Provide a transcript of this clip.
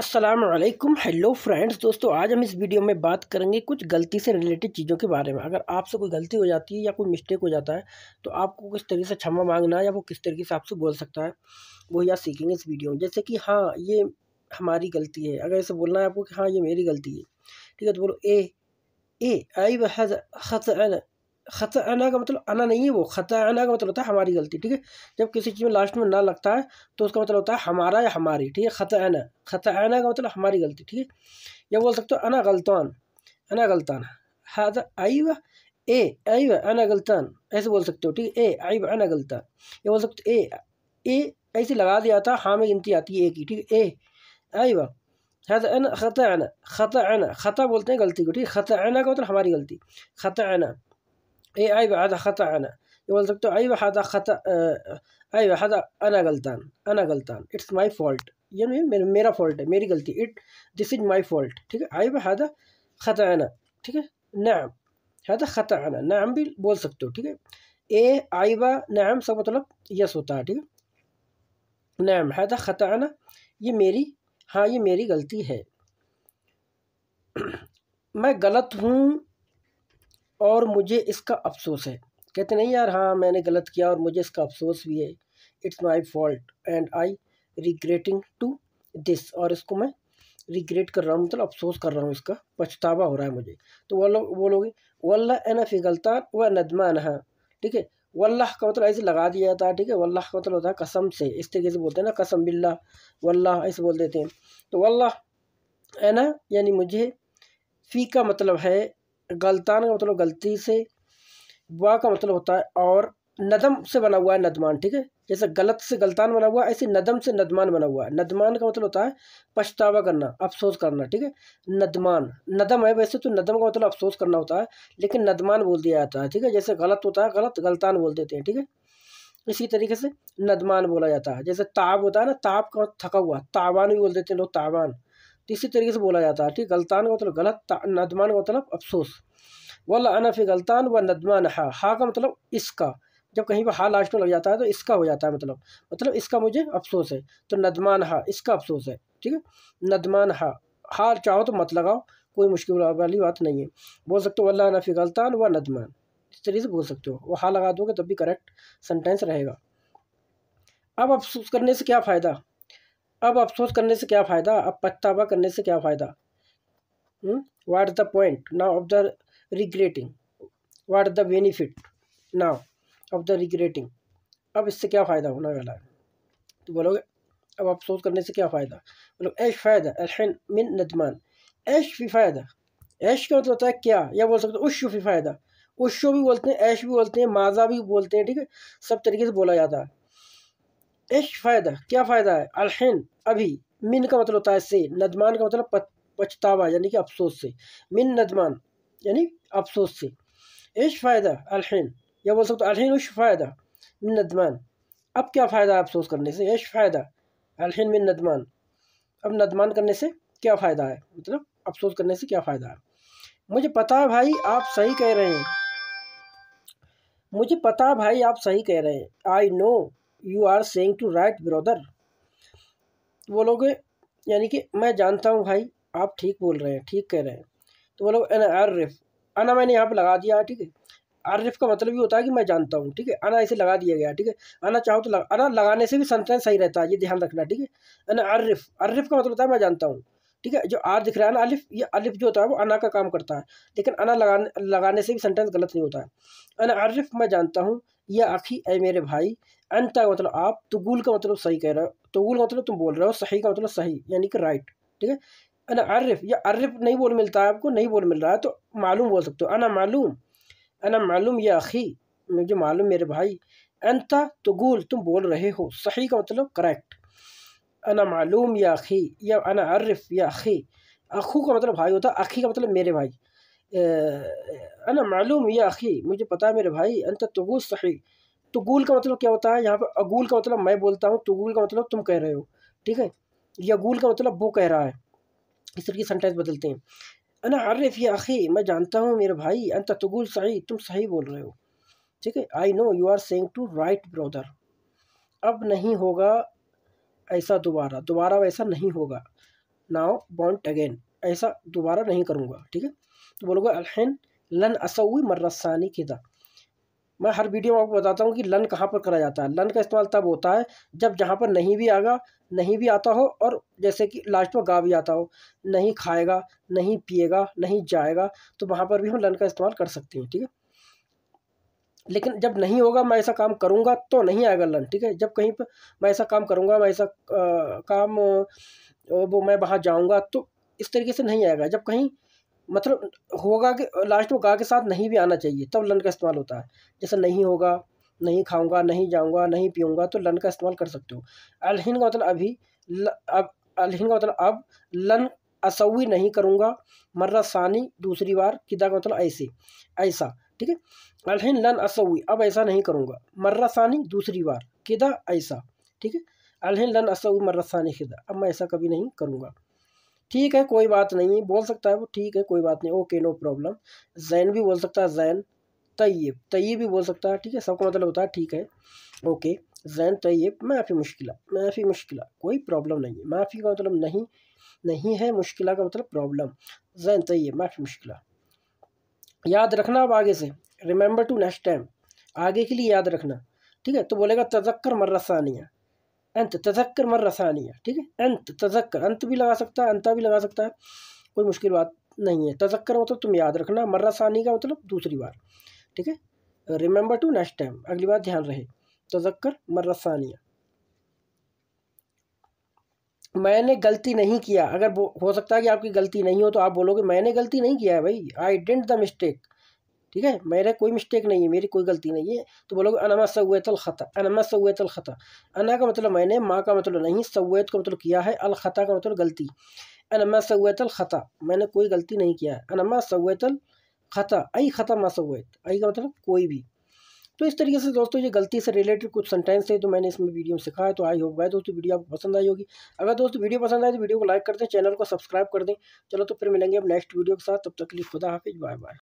Aslam hello friends दोस्तों आज हम इस वीडियो में बात करेंगे कुछ गलती से रिलेटेड चीज़ों के बारे में अगर आपसे कोई गलती हो जाती है या कोई मिस्टेक हो जाता है तो आपको किस तरीके से क्षमा मांगना है या वो किस तरीके से आपसे बोल सकता है वो या सीखेंगे इस वीडियो में जैसे कि हाँ ये हमारी गलती है अगर ऐसे बोलना है आपको कि हाँ ये मेरी गलती है ठीक है तो बोलो ए ए आई वज़ खत आना का मतलब आना नहीं है वो खत आना का मतलब होता है हमारी गलती ठीक है जब किसी चीज़ में लास्ट में ना लगता है तो उसका मतलब होता है हमारा या हमारी ठीक है खत आना खत आना का मतलब हमारी गलती ठीक है या बोल सकते हो अना गलतान अना गलतान हाजा आईवा ए आई अना गलतान ऐसे बोल सकते हो ठीक है ए आई अना गलतान ये बोल सकते ए ए ऐसे लगा दिया था हाँ में गिनती आती है ए की ठीक है ए आई हद अन खत आना खत आना खता बोलते हैं गलती को ठीक है खत आना का मतलब हमारी गलती खत आना ए أيوة هذا خطأ أنا يقول دكتور أيوة هذا خطأ أيوة هذا أنا غلطان أنا غلطان इट्स माई फॉल्ट ये मेरा मेरा फॉल्ट है मेरी गलती it this is my fault ठीक है أيوة هذا خطأ أنا ठीक है नाम हदा ख़ता आना नाम भी बोल सकते हो ठीक है ए आइबा नाम सब मतलब यस होता है ठीक है नाम हदा ख़ता आना ये मेरी हाँ ये मेरी गलती है मैं गलत हूँ और मुझे इसका अफसोस है कहते नहीं यार हाँ मैंने गलत किया और मुझे इसका अफसोस भी है it's my fault and I regretting to this और इसको मैं रिग्रेट कर रहा हूँ मतलब अफसोस कर रहा हूँ इसका पछतावा हो रहा है मुझे तो वो लोग बोलोगे वल्ला एन फिगलतान व नदमा नहा ठीक है वल्लाह का मतलब ऐसे लगा दिया जाता है ठीक है वल्लाह का मतलब होता है कसम से इस तरीके से बोलते हैं ना कसम बिल्ला वल्लाह ऐसे बोल देते हैं तो वल्लाह है ना यानी मुझे फ़ी का मतलब है गलतान का मतलब गलती से वाह का मतलब होता है और नदम से बना हुआ है नदमान ठीक है जैसे गलत से गलतान बना हुआ है ऐसे नदम से नदमान बना हुआ है नदमान का मतलब होता है पछतावा करना अफसोस करना ठीक है नदमान नदम है वैसे तो नदम का मतलब अफसोस करना होता है लेकिन नदमान बोल दिया जाता है ठीक है जैसे गलत होता है गलत गलतान बोल देते हैं ठीक है इसी तरीके से नदमान बोला जाता है जैसे ताब होता है ना ताब का मतलब थका हुआ तावान भी बोल देते हैं लोग तावान तो इसी तरीके से बोला जाता है ठीक गलतान का मतलब गलत नदमान का मतलब अफसोस वल्ला अनफ़ गलतान व नदमान हा हा का मतलब इसका जब कहीं पर हा लास्ट में लग जाता है तो इसका हो जाता है मतलब मतलब इसका मुझे अफसोस है तो नदमान हा इसका अफसोस है ठीक है नदमान हा हा चाहो तो मत लगाओ कोई मुश्किल वाली बात नहीं है बोल सकते हो अल्लाह नफ़ी गलतान व नदमान इस तरीके से बोल सकते हो वो हा लगा दोगे तब भी करेक्ट सेंटेंस रहेगा अब अफसोस करने से क्या फ़ायदा अब अफसोस करने से क्या फ़ायदा अब पछतावा करने से क्या फ़ायदा what the point now of the regretting what the benefit now of the regretting अब इससे क्या फ़ायदा होना वाला है तो बोलोगे अब अफसोस करने से क्या फ़ायदा मतलब ऐश फ़ायदा अलहन मिन नदमान ऐश भी फ़ायदा ऐश का मतलब होता है क्या या बोल सकते उश भी फ़ायदा उशो भी बोलते हैं ऐश भी बोलते हैं माजा भी बोलते हैं ठीक है सब तरीके से बोला जाता है इश फ़ायदा क्या फ़ायदा है अलहिन अभी मिन का मतलब होता है से नदमान का मतलब पछतावा यानी कि अफसोस से मिन नदमान यानी अफसोस से एश फ़ायदा अलहन या बोल सकते अलहिन उश फ़ायदा मिन नदमान अब क्या फ़ायदा है अफसोस करने से एश फ़ायदा अलहिन मिन नदमान अब नदमान करने से क्या फ़ायदा है मतलब अफसोस करने से क्या फ़ायदा है मुझे पता भाई आप सही कह रहे हैं मुझे पता भाई आप सही कह रहे हैं I know you are saying to right brother वो लोग यानी कि मैं जानता हूँ भाई आप ठीक बोल रहे हैं ठीक कह रहे हैं तो वो लोग एन आरफ आना मैंने यहाँ पर लगा दिया ठीक है आरफ का मतलब ये होता है कि मैं जानता हूँ ठीक है आना ऐसे लगा दिया गया ठीक है आना चाहो तो लगा आना लगाने से भी संतन सही रहता है ये ध्यान रखना ठीक है अना आरफ आरफ का मतलब होता है मैं जानता हूँ ठीक है जो आर दिख रहा है ना अलिफ ये अलिफ जो होता है वो अना का काम करता है लेकिन अना लगाने लगाने से भी सेंटेंस गलत नहीं होता है अना आरिफ मैं जानता हूँ ये आखी ए मेरे भाई अंत का मतलब आप तुगुल तो का मतलब सही कह रहे हो तुगुल तो का मतलब तुम बोल रहे हो सही का मतलब सही यानी कि राइट ठीक है अना अर्रफ या अर्रफ नहीं बोल मिलता है आपको नहीं बोल मिल रहा है तो मालूम बोल सकते हो अना मालूम अना मालूम या अखी मुझे मालूम मेरे भाई अंता तुगुल तो तुम बोल रहे हो सही का मतलब करेक्ट अना मालूम या अखी या अना अर्रफ या अखी अखू का मतलब भाई होता है अखी का मतलब मेरे भाई अना मालूम या अखी मुझे पता है मेरे भाई अंत तुगुल सही तुगुल तो का मतलब क्या होता है यहाँ पर अगुल का मतलब मैं बोलता हूँ तुगुल तो का मतलब तुम कह रहे हो ठीक है अगुल का मतलब वो कह रहा है इस तरह की सेंटेंस बदलते हैं अना अर्रफ या आखी मैं जानता हूँ मेरे भाई अंत तुगुल तो सही तुम सही बोल रहे हो ठीक है I know you are saying to right brother अब नहीं होगा ऐसा दोबारा दोबारा वैसा नहीं होगा नाउ बॉन्ट अगेन ऐसा दोबारा नहीं करूँगा ठीक है तो बोलोगे अलहन लन असवी मर्रसानी किदा मैं हर वीडियो में आपको बताता हूँ कि लन कहाँ पर करा जाता है लन का इस्तेमाल तब होता है जब जहाँ पर नहीं भी आएगा नहीं भी आता हो और जैसे कि लास्ट में गा भी आता हो नहीं खाएगा नहीं पिएगा नहीं जाएगा तो वहाँ पर भी हम लन का इस्तेमाल कर सकते हैं ठीक है लेकिन जब नहीं होगा मैं ऐसा काम करूँगा तो नहीं आएगा लन ठीक है जब कहीं पर मैं ऐसा काम करूँगा मैं ऐसा काम वो मैं वहाँ जाऊँगा तो इस तरीके से नहीं आएगा जब कहीं मतलब होगा कि लास्ट में गा के साथ नहीं भी आना चाहिए तब लन का इस्तेमाल होता है जैसे नहीं होगा नहीं खाऊंगा नहीं जाऊंगा नहीं पीऊंगा तो लन का इस्तेमाल कर सकते हो अलहिन का मतलब अभी ल, अब अलहिन का मतलब अब लन असवी नहीं करूँगा मर्रा सानी दूसरी बार किदा का मतलब ऐसे ऐसा ठीक है अलहिन लन असवी अब ऐसा नहीं करूँगा मर्रा सानी दूसरी बार किदा ऐसा ठीक है अलहिन लन असवी मर्रा सानी खिदा अब मैं ऐसा कभी नहीं करूँगा ठीक है कोई बात नहीं बोल सकता है वो ठीक है कोई बात नहीं ओके नो प्रॉब्लम जैन भी बोल सकता है जैन तय्यब तय्यब भी बोल सकता है ठीक है सबका मतलब होता है ठीक है ओके जैन तय्यब माफ़ी मुश्किल माफ़ी मुश्किल कोई प्रॉब्लम नहीं है माफ़ी का मतलब नहीं नहीं है मुश्किल का मतलब प्रॉब्लम जैन तयब माफ़ी मुश्किल याद रखना अब आगे से रिमेंबर टू नेक्स्ट टाइम आगे के लिए याद रखना ठीक है तो बोलेगा तजक्कर मर्रसानिया अंत तजक्कर मर्रा सानिया ठीक है अंत तजक्कर अंत भी लगा सकता है अंता भी लगा सकता है कोई मुश्किल बात नहीं है तजक्कर मतलब तुम याद रखना मर्रा सानी का मतलब दूसरी बार ठीक है रिमेंबर टू नेक्स्ट टाइम अगली बार ध्यान रहे तजक्कर मर्रा सानिया मैंने गलती नहीं किया अगर हो सकता है कि आपकी गलती नहीं हो तो आप बोलोगे मैंने गलती नहीं किया है भाई आई डेंट द मिस्टेक ठीक है मेरा कोई मिस्टेक नहीं है मेरी कोई गलती नहीं है तो बोलोगे अनमा सवैत अलख़ता अनमा सवैत अलख़ता अना का मतलब मैंने माँ का मतलब नहीं सवैत का मतलब किया है अलख़ता का मतलब गलती अनमा सवैत अलख़ता मैंने कोई गलती नहीं किया है अनमा सवैत अलख़ता आई ख़ता मा सवैत आई का मतलब कोई भी तो इस तरीके से दोस्तों ये गलती से रिलेटेड कुछ सेंटेंस है तो मैंने इसमें वीडियो में सिखाया तो आई होप गाय दोस्तों वीडियो आपको पसंद आई होगी अगर दोस्तों वीडियो पसंद आए तो वीडियो को लाइक कर दें चैनल को सब्सक्राइब कर दें चलो तो फिर मिलेंगे अब नेक्स्ट वीडियो के साथ तब तक के लिए खुदा हाफिज बाय बाय